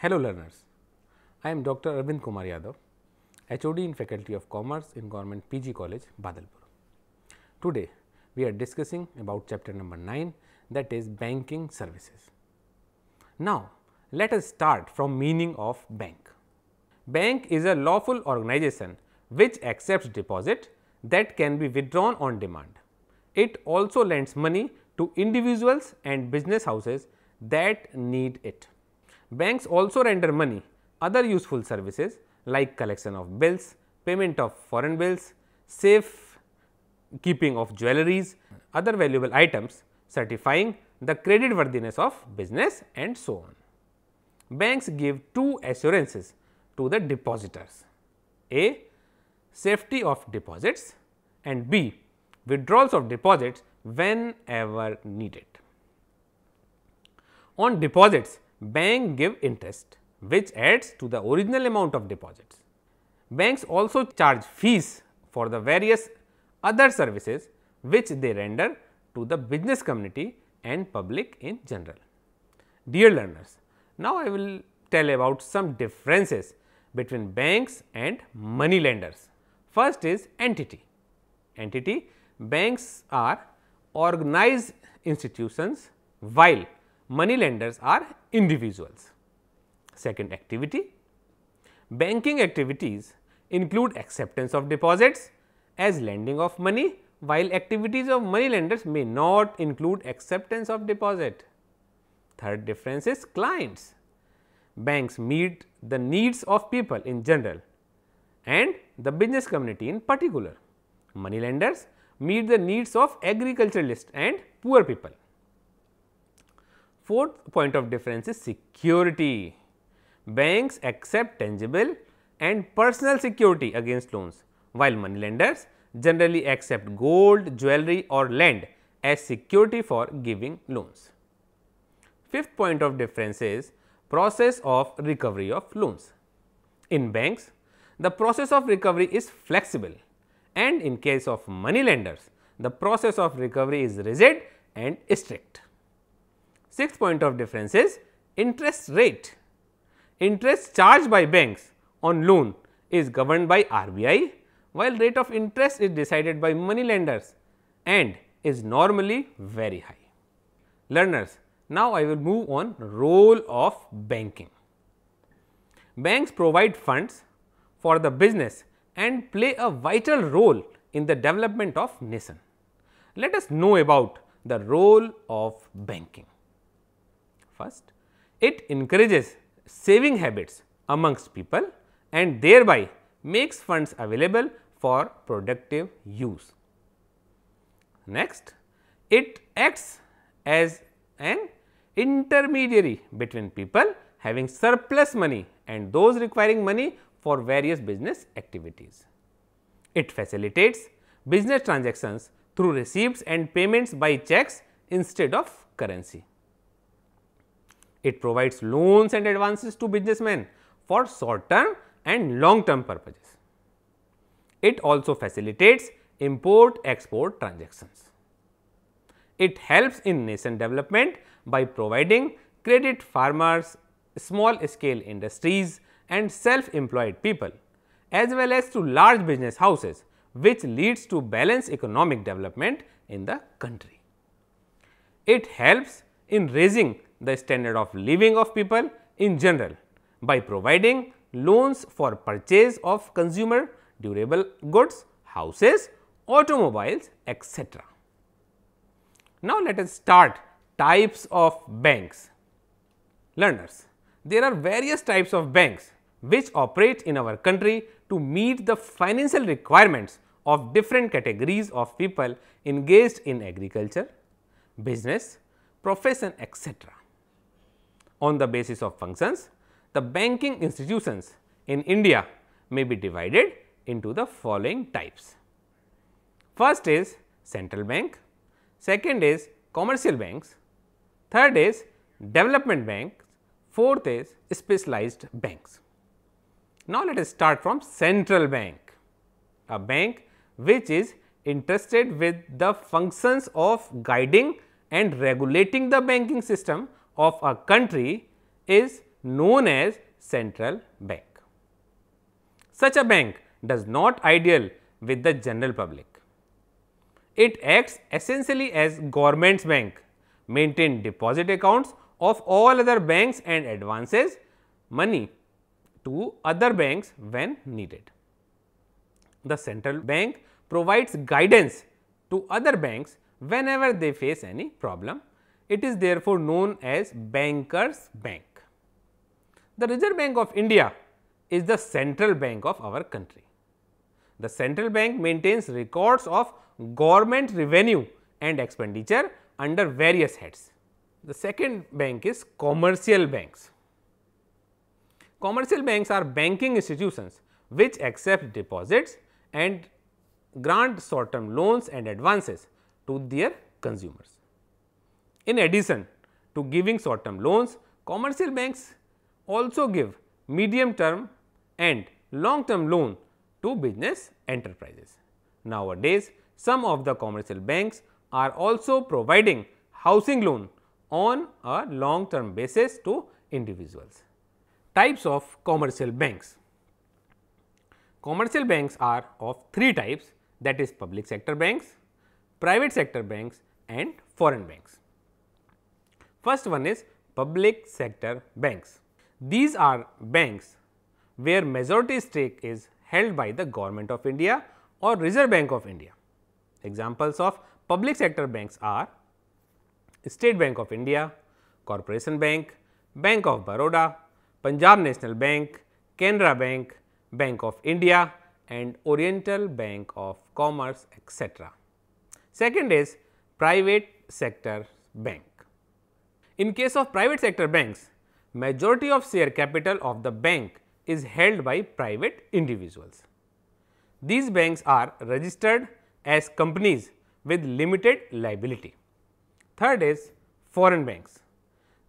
Hello learners, I am Dr. Arvind Kumar Yadav, HOD in Faculty of Commerce in Government PG College, Badalpur. Today, we are discussing about chapter number 9 that is banking services. Now, let us start from meaning of bank. Bank is a lawful organization which accepts deposit that can be withdrawn on demand. It also lends money to individuals and business houses that need it. Banks also render money other useful services like collection of bills, payment of foreign bills, safe keeping of jewelries, other valuable items, certifying the credit worthiness of business and so on. Banks give two assurances to the depositors A. Safety of deposits and B. Withdrawals of deposits whenever needed. On deposits, bank give interest which adds to the original amount of deposits. Banks also charge fees for the various other services which they render to the business community and public in general. Dear learners, now I will tell about some differences between banks and money lenders. First is entity. Entity banks are organized institutions while money lenders are individuals. Second activity, banking activities include acceptance of deposits as lending of money while activities of money lenders may not include acceptance of deposit. Third difference is clients. Banks meet the needs of people in general and the business community in particular. Money lenders meet the needs of agriculturalists and poor people. Fourth point of difference is security. Banks accept tangible and personal security against loans, while moneylenders generally accept gold, jewelry or land as security for giving loans. Fifth point of difference is process of recovery of loans. In banks, the process of recovery is flexible and in case of moneylenders, the process of recovery is rigid and strict. Sixth point of difference is interest rate. Interest charged by banks on loan is governed by RBI, while rate of interest is decided by money lenders and is normally very high. Learners, now I will move on role of banking. Banks provide funds for the business and play a vital role in the development of nation. Let us know about the role of banking first. It encourages saving habits amongst people and thereby makes funds available for productive use. Next, it acts as an intermediary between people having surplus money and those requiring money for various business activities. It facilitates business transactions through receipts and payments by checks instead of currency. It provides loans and advances to businessmen for short term and long term purposes. It also facilitates import export transactions. It helps in nation development by providing credit farmers, small scale industries and self employed people as well as to large business houses which leads to balanced economic development in the country. It helps in raising the standard of living of people in general by providing loans for purchase of consumer durable goods, houses, automobiles, etc. Now, let us start types of banks. Learners, there are various types of banks which operate in our country to meet the financial requirements of different categories of people engaged in agriculture, business, profession, etc on the basis of functions, the banking institutions in India may be divided into the following types. First is central bank, second is commercial banks, third is development banks, fourth is specialized banks. Now, let us start from central bank, a bank which is interested with the functions of guiding and regulating the banking system of a country is known as central bank. Such a bank does not ideal with the general public. It acts essentially as government's bank, maintain deposit accounts of all other banks and advances money to other banks when needed. The central bank provides guidance to other banks whenever they face any problem it is therefore known as Bankers Bank. The Reserve Bank of India is the central bank of our country. The central bank maintains records of government revenue and expenditure under various heads. The second bank is commercial banks. Commercial banks are banking institutions which accept deposits and grant short term loans and advances to their consumers. In addition to giving short term loans, commercial banks also give medium term and long term loan to business enterprises. Nowadays, some of the commercial banks are also providing housing loan on a long term basis to individuals. Types of commercial banks Commercial banks are of three types that is public sector banks, private sector banks and foreign banks. First one is public sector banks. These are banks where majority stake is held by the government of India or Reserve Bank of India. Examples of public sector banks are State Bank of India, Corporation Bank, Bank of Baroda, Punjab National Bank, Canara Bank, Bank of India and Oriental Bank of Commerce etc. Second is private sector bank. In case of private sector banks, majority of share capital of the bank is held by private individuals. These banks are registered as companies with limited liability. Third is foreign banks.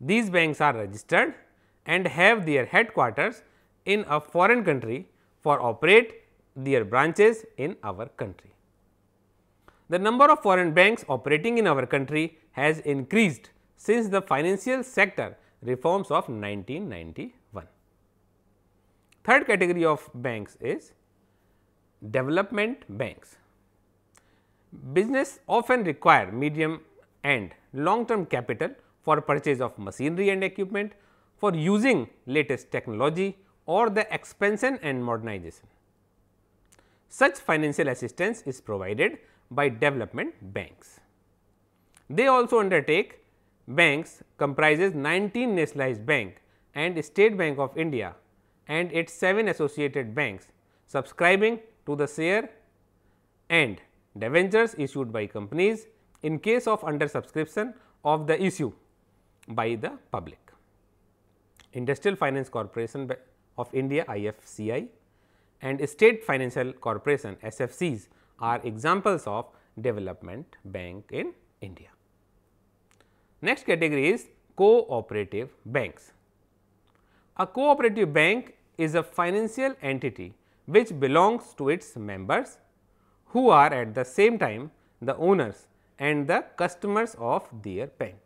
These banks are registered and have their headquarters in a foreign country for operate their branches in our country. The number of foreign banks operating in our country has increased since the financial sector reforms of 1991. Third category of banks is development banks. Business often require medium and long term capital for purchase of machinery and equipment for using latest technology or the expansion and modernization. Such financial assistance is provided by development banks. They also undertake banks comprises 19 nationalized bank and State Bank of India and its 7 associated banks subscribing to the share and debentures issued by companies in case of under subscription of the issue by the public. Industrial Finance Corporation of India IFCI and State Financial Corporation SFCs are examples of development bank in India. Next category is cooperative banks. A cooperative bank is a financial entity which belongs to its members who are at the same time the owners and the customers of their bank.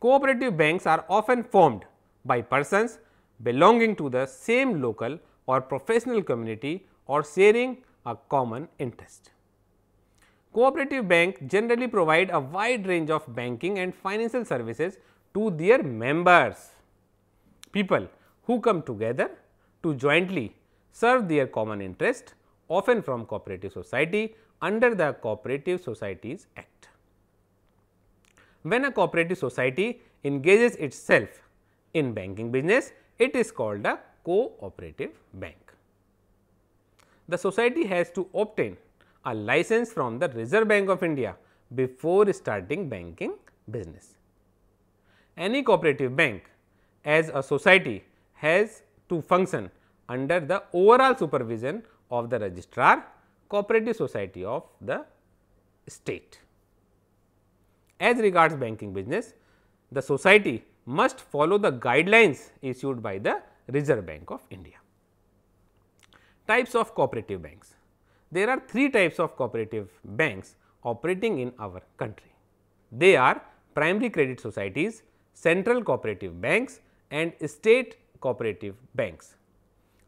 Cooperative banks are often formed by persons belonging to the same local or professional community or sharing a common interest. Cooperative bank generally provide a wide range of banking and financial services to their members, people who come together to jointly serve their common interest often from cooperative society under the Cooperative Societies Act. When a cooperative society engages itself in banking business, it is called a cooperative bank. The society has to obtain a license from the Reserve Bank of India before starting banking business. Any cooperative bank as a society has to function under the overall supervision of the registrar cooperative society of the state. As regards banking business, the society must follow the guidelines issued by the Reserve Bank of India. Types of cooperative banks there are three types of cooperative banks operating in our country. They are primary credit societies, central cooperative banks and state cooperative banks.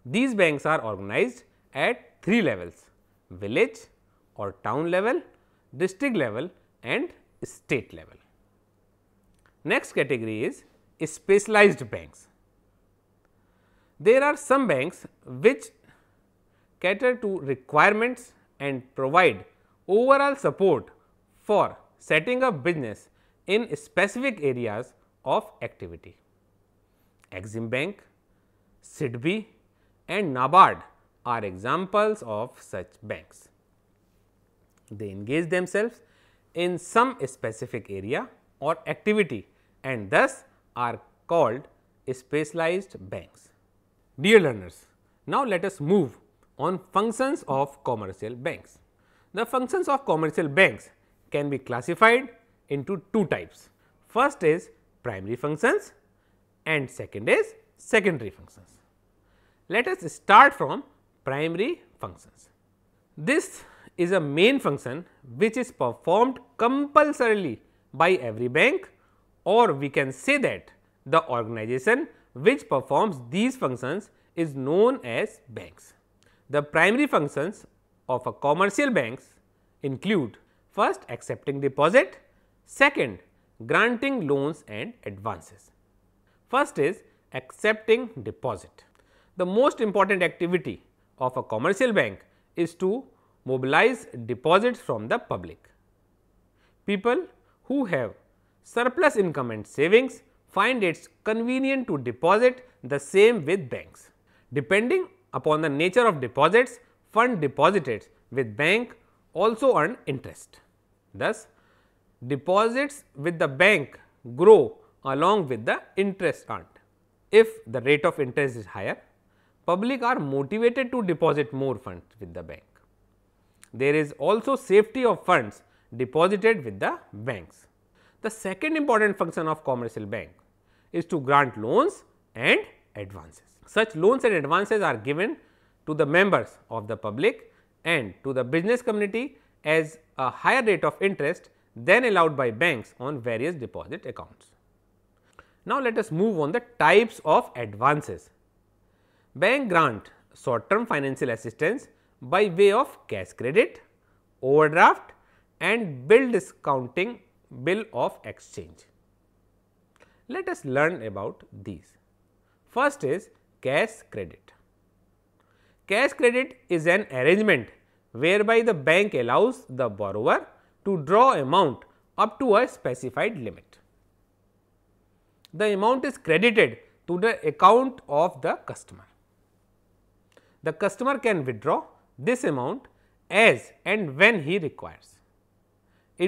These banks are organized at three levels village or town level, district level and state level. Next category is specialized banks. There are some banks which cater to requirements and provide overall support for setting up business in specific areas of activity. Exim Bank, SIDBI and NABARD are examples of such banks. They engage themselves in some specific area or activity and thus are called specialized banks. Dear learners, now let us move on functions of commercial banks. The functions of commercial banks can be classified into two types. First is primary functions and second is secondary functions. Let us start from primary functions. This is a main function which is performed compulsorily by every bank or we can say that the organization which performs these functions is known as banks. The primary functions of a commercial banks include first accepting deposit, second granting loans and advances. First is accepting deposit. The most important activity of a commercial bank is to mobilize deposits from the public. People who have surplus income and savings find it convenient to deposit the same with banks. Depending upon the nature of deposits, fund deposited with bank also earn interest. Thus, deposits with the bank grow along with the interest earned. If the rate of interest is higher, public are motivated to deposit more funds with the bank. There is also safety of funds deposited with the banks. The second important function of commercial bank is to grant loans and advances. Such loans and advances are given to the members of the public and to the business community as a higher rate of interest than allowed by banks on various deposit accounts. Now, let us move on the types of advances. Bank grant short term financial assistance by way of cash credit, overdraft and bill discounting bill of exchange. Let us learn about these. First is cash credit. Cash credit is an arrangement whereby the bank allows the borrower to draw amount up to a specified limit. The amount is credited to the account of the customer. The customer can withdraw this amount as and when he requires.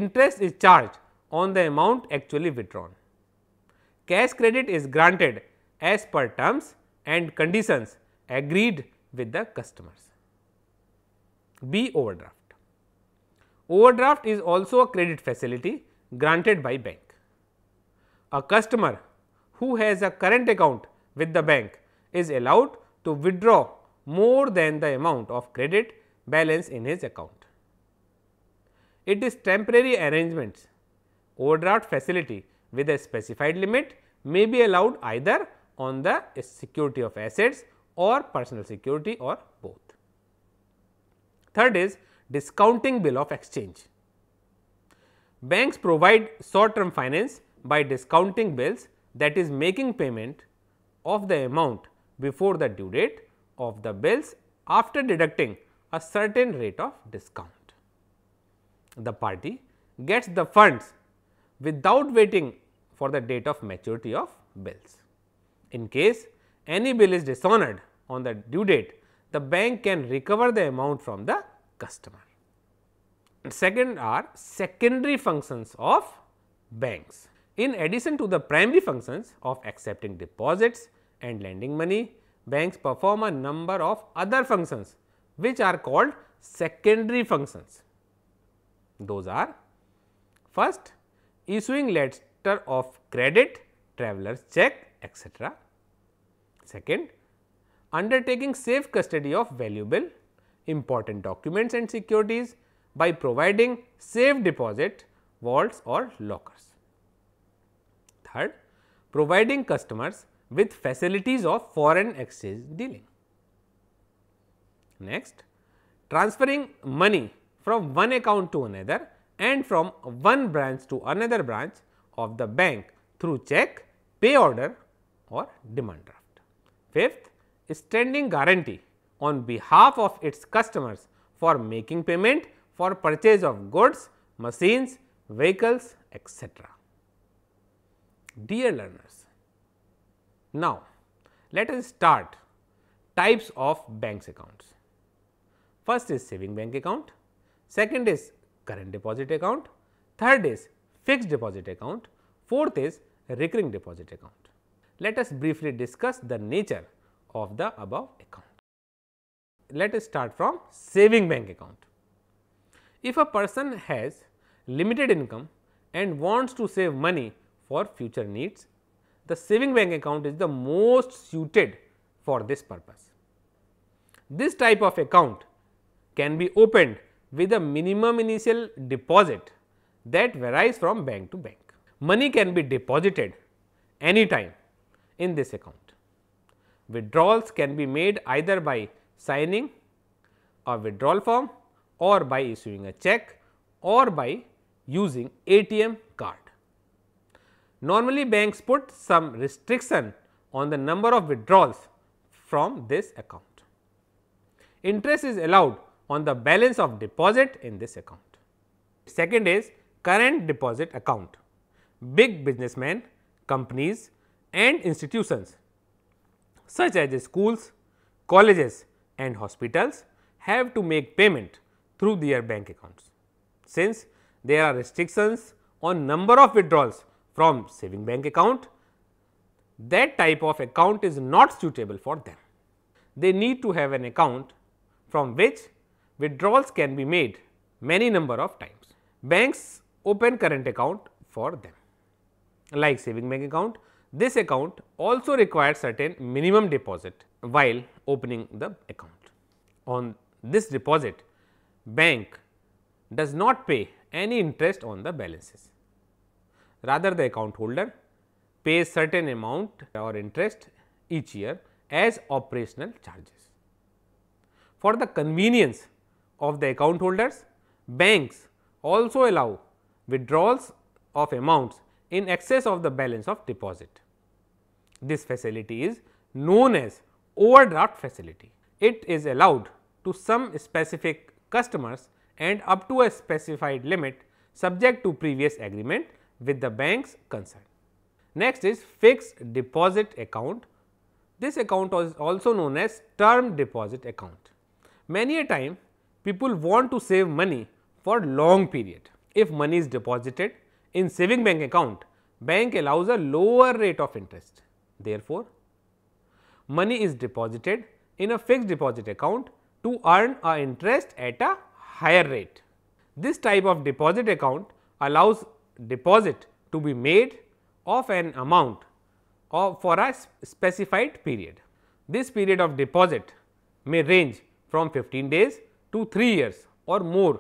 Interest is charged on the amount actually withdrawn. Cash credit is granted as per terms and conditions agreed with the customers. B overdraft. Overdraft is also a credit facility granted by bank. A customer who has a current account with the bank is allowed to withdraw more than the amount of credit balance in his account. It is temporary arrangements overdraft facility with a specified limit may be allowed either on the security of assets or personal security or both. Third is discounting bill of exchange. Banks provide short term finance by discounting bills that is making payment of the amount before the due date of the bills after deducting a certain rate of discount. The party gets the funds without waiting for the date of maturity of bills. In case any bill is dishonored on the due date, the bank can recover the amount from the customer. And second are secondary functions of banks. In addition to the primary functions of accepting deposits and lending money, banks perform a number of other functions which are called secondary functions. Those are first issuing letter of credit, traveler's check etc. Second, undertaking safe custody of valuable, important documents and securities by providing safe deposit vaults or lockers. Third, providing customers with facilities of foreign exchange dealing. Next, transferring money from one account to another and from one branch to another branch of the bank through check, pay order or demand draft. Fifth standing guarantee on behalf of its customers for making payment for purchase of goods, machines, vehicles etc. Dear learners, now let us start types of banks accounts. First is saving bank account, second is current deposit account, third is fixed deposit account, fourth is recurring deposit account. Let us briefly discuss the nature of the above account. Let us start from saving bank account. If a person has limited income and wants to save money for future needs, the saving bank account is the most suited for this purpose. This type of account can be opened with a minimum initial deposit that varies from bank to bank. Money can be deposited anytime in this account. Withdrawals can be made either by signing a withdrawal form or by issuing a check or by using ATM card. Normally banks put some restriction on the number of withdrawals from this account. Interest is allowed on the balance of deposit in this account. Second is current deposit account. Big businessmen, companies and institutions such as schools, colleges and hospitals have to make payment through their bank accounts. Since there are restrictions on number of withdrawals from saving bank account, that type of account is not suitable for them. They need to have an account from which withdrawals can be made many number of times. Banks open current account for them like saving bank account this account also requires certain minimum deposit while opening the account. On this deposit, bank does not pay any interest on the balances. Rather, the account holder pays certain amount or interest each year as operational charges. For the convenience of the account holders, banks also allow withdrawals of amounts in excess of the balance of deposit. This facility is known as overdraft facility. It is allowed to some specific customers and up to a specified limit subject to previous agreement with the banks concerned. Next is fixed deposit account. This account is also known as term deposit account. Many a time people want to save money for long period. If money is deposited in saving bank account, bank allows a lower rate of interest. Therefore, money is deposited in a fixed deposit account to earn a interest at a higher rate. This type of deposit account allows deposit to be made of an amount or for a specified period. This period of deposit may range from 15 days to 3 years or more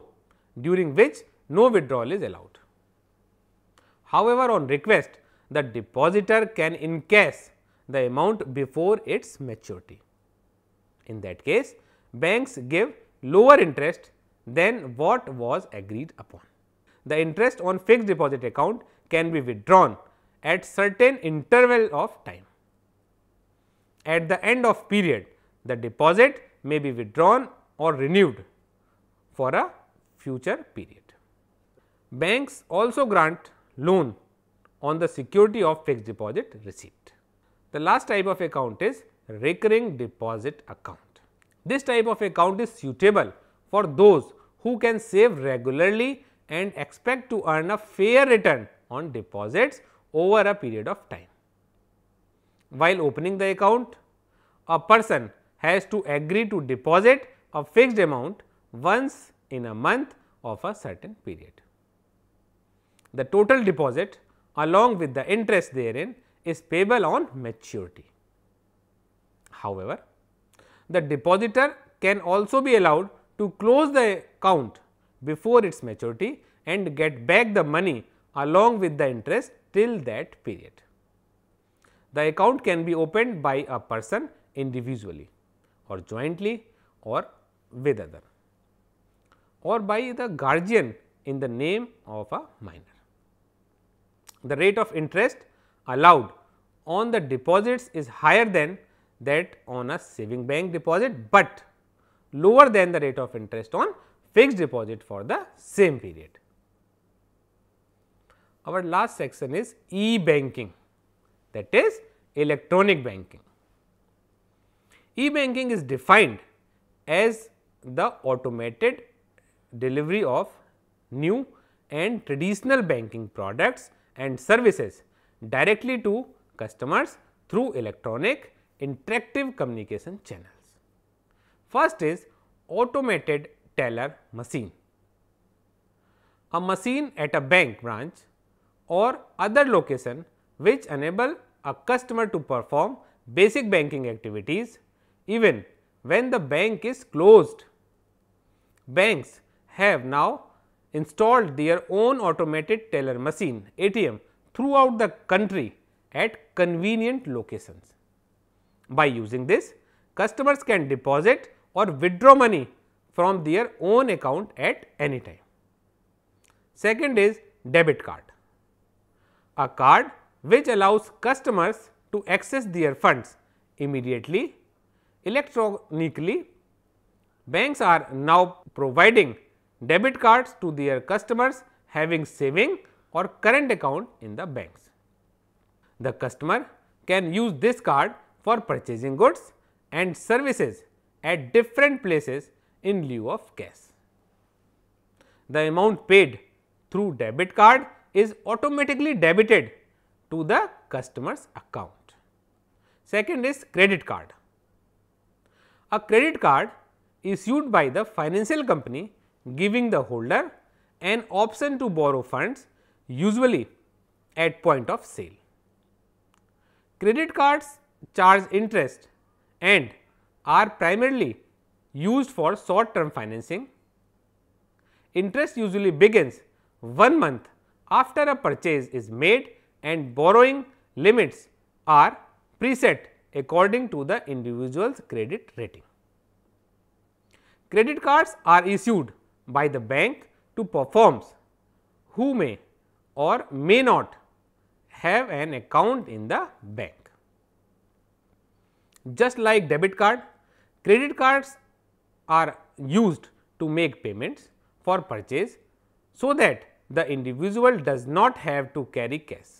during which no withdrawal is allowed. However, on request the depositor can encash the amount before its maturity. In that case, banks give lower interest than what was agreed upon. The interest on fixed deposit account can be withdrawn at certain interval of time. At the end of period, the deposit may be withdrawn or renewed for a future period. Banks also grant loan on the security of fixed deposit receipt. The last type of account is recurring deposit account. This type of account is suitable for those who can save regularly and expect to earn a fair return on deposits over a period of time. While opening the account, a person has to agree to deposit a fixed amount once in a month of a certain period the total deposit along with the interest therein is payable on maturity. However, the depositor can also be allowed to close the account before its maturity and get back the money along with the interest till that period. The account can be opened by a person individually or jointly or with other or by the guardian in the name of a minor the rate of interest allowed on the deposits is higher than that on a saving bank deposit, but lower than the rate of interest on fixed deposit for the same period. Our last section is e-banking that is electronic banking. E-banking is defined as the automated delivery of new and traditional banking products and services directly to customers through electronic interactive communication channels. First is automated teller machine. A machine at a bank branch or other location which enable a customer to perform basic banking activities even when the bank is closed. Banks have now installed their own automated teller machine ATM throughout the country at convenient locations. By using this, customers can deposit or withdraw money from their own account at any time. Second is debit card, a card which allows customers to access their funds immediately electronically. Banks are now providing debit cards to their customers having saving or current account in the banks. The customer can use this card for purchasing goods and services at different places in lieu of cash. The amount paid through debit card is automatically debited to the customer's account. Second is credit card. A credit card issued by the financial company giving the holder an option to borrow funds usually at point of sale. Credit cards charge interest and are primarily used for short term financing. Interest usually begins one month after a purchase is made and borrowing limits are preset according to the individual's credit rating. Credit cards are issued by the bank to performs who may or may not have an account in the bank. Just like debit card, credit cards are used to make payments for purchase, so that the individual does not have to carry cash.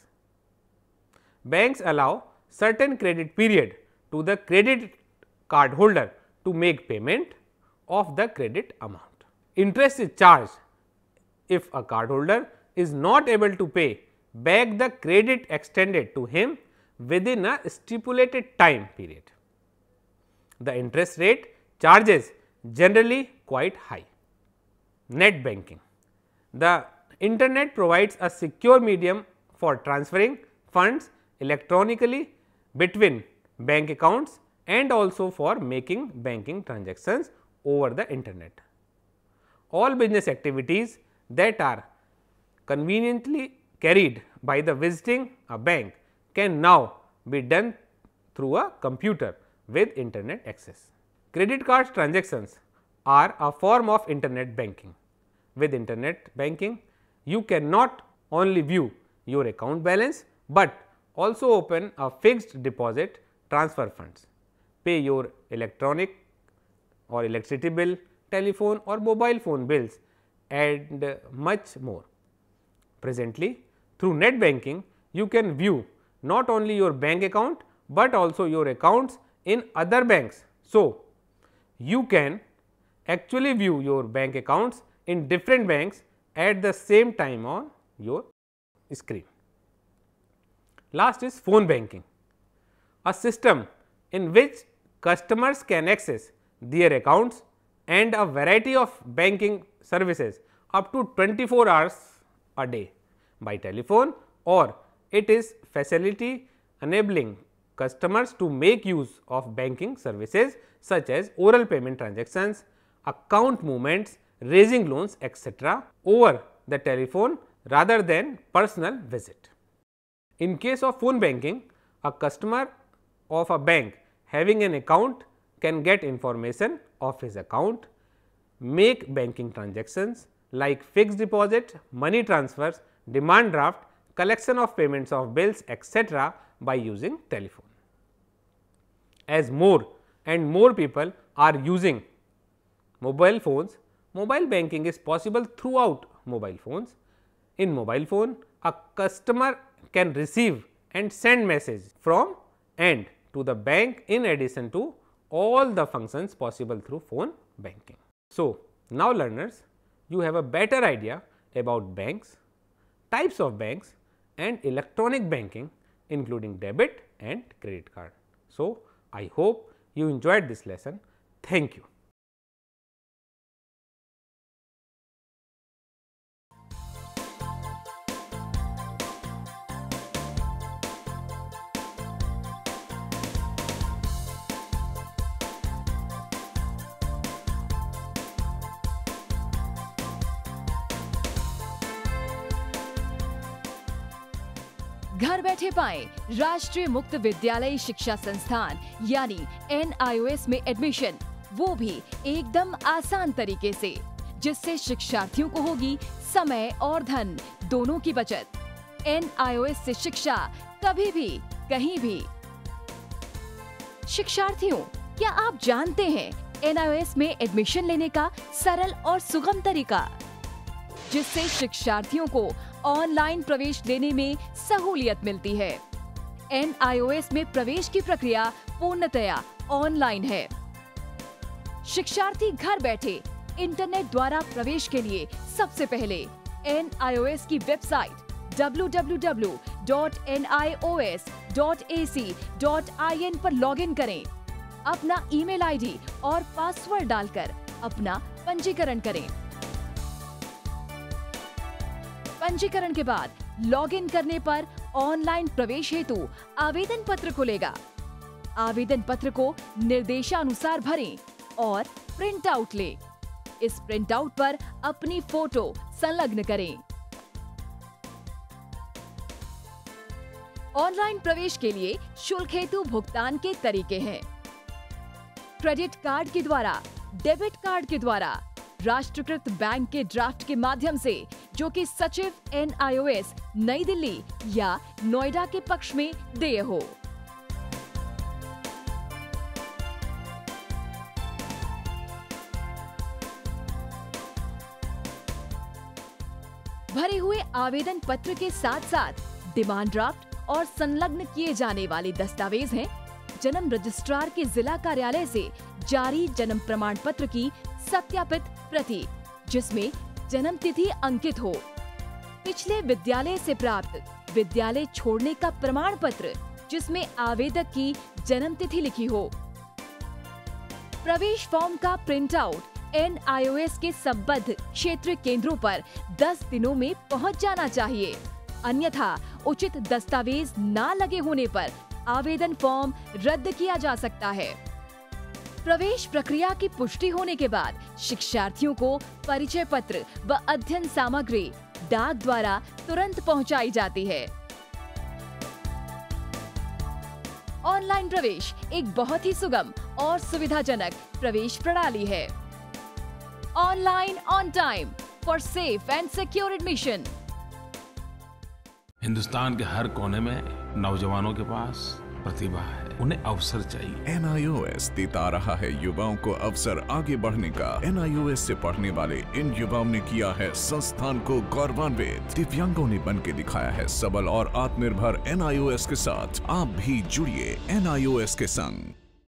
Banks allow certain credit period to the credit card holder to make payment of the credit amount interest is charged if a cardholder is not able to pay back the credit extended to him within a stipulated time period. The interest rate charges generally quite high. Net banking. The internet provides a secure medium for transferring funds electronically between bank accounts and also for making banking transactions over the internet all business activities that are conveniently carried by the visiting a bank can now be done through a computer with internet access. Credit card transactions are a form of internet banking. With internet banking, you can not only view your account balance, but also open a fixed deposit transfer funds, pay your electronic or electricity bill, telephone or mobile phone bills and much more. Presently, through net banking, you can view not only your bank account, but also your accounts in other banks. So, you can actually view your bank accounts in different banks at the same time on your screen. Last is phone banking, a system in which customers can access their accounts and a variety of banking services up to 24 hours a day by telephone or it is facility enabling customers to make use of banking services such as oral payment transactions, account movements, raising loans etc. over the telephone rather than personal visit. In case of phone banking, a customer of a bank having an account can get information of his account, make banking transactions like fixed deposit, money transfers, demand draft, collection of payments of bills etc. by using telephone. As more and more people are using mobile phones, mobile banking is possible throughout mobile phones. In mobile phone, a customer can receive and send message from and to the bank in addition to all the functions possible through phone banking. So, now learners you have a better idea about banks, types of banks and electronic banking including debit and credit card. So, I hope you enjoyed this lesson. Thank you. घर बैठे पाए राष्ट्रीय मुक्त विद्यालय शिक्षा संस्थान यानी N में एडमिशन वो भी एकदम आसान तरीके से जिससे शिक्षार्थियों को होगी समय और धन दोनों की बचत एन से शिक्षा कभी भी कहीं भी शिक्षार्थियों क्या आप जानते हैं एन में एडमिशन लेने का सरल और सुगम तरीका जिससे शिक्षार्थियों को ऑनलाइन प्रवेश देने में सहूलियत मिलती है एन में प्रवेश की प्रक्रिया पूर्णतया ऑनलाइन है शिक्षार्थी घर बैठे इंटरनेट द्वारा प्रवेश के लिए सबसे पहले एन की वेबसाइट www.nios.ac.in पर लॉगिन करें अपना ईमेल आईडी और पासवर्ड डालकर अपना पंजीकरण करें पंजीकरण के बाद लॉग करने पर ऑनलाइन प्रवेश हेतु आवेदन पत्र खुलेगा आवेदन पत्र को निर्देशानुसार भरें और प्रिंट आउट ले इस प्रिंट आउट पर अपनी फोटो संलग्न करें ऑनलाइन प्रवेश के लिए शुल्क हेतु भुगतान के तरीके हैं क्रेडिट कार्ड के द्वारा डेबिट कार्ड के द्वारा राष्ट्रकृत बैंक के ड्राफ्ट के माध्यम से जो कि सचिव एन नई दिल्ली या नोएडा के पक्ष में देय हो भरे हुए आवेदन पत्र के साथ साथ डिमांड ड्राफ्ट और संलग्न किए जाने वाले दस्तावेज हैं जन्म रजिस्ट्रार के जिला कार्यालय से जारी जन्म प्रमाण पत्र की सत्यापित प्रति जिसमें जन्म तिथि अंकित हो पिछले विद्यालय से प्राप्त विद्यालय छोड़ने का प्रमाण पत्र जिसमें आवेदक की जन्म तिथि लिखी हो प्रवेश फॉर्म का प्रिंट आउट एन के संबद्ध क्षेत्र केंद्रों पर 10 दिनों में पहुंच जाना चाहिए अन्यथा उचित दस्तावेज ना लगे होने पर आवेदन फॉर्म रद्द किया जा सकता है प्रवेश प्रक्रिया की पुष्टि होने के बाद शिक्षार्थियों को परिचय पत्र व अध्ययन सामग्री डाक द्वारा तुरंत पहुंचाई जाती है ऑनलाइन प्रवेश एक बहुत ही सुगम और सुविधाजनक प्रवेश प्रणाली है online on time for safe and secure admission Hindustan के हर कोने में नौजवानों के पास प्रतिभा है उन्हें अवसर चाहिए एन देता रहा है युवाओं को अवसर आगे बढ़ने का एन से पढ़ने वाले इन युवाओं ने किया है संस्थान को गौरवान्वित दिव्यांगों ने बन के दिखाया है सबल और आत्मनिर्भर एन के साथ आप भी जुड़िए एन के संग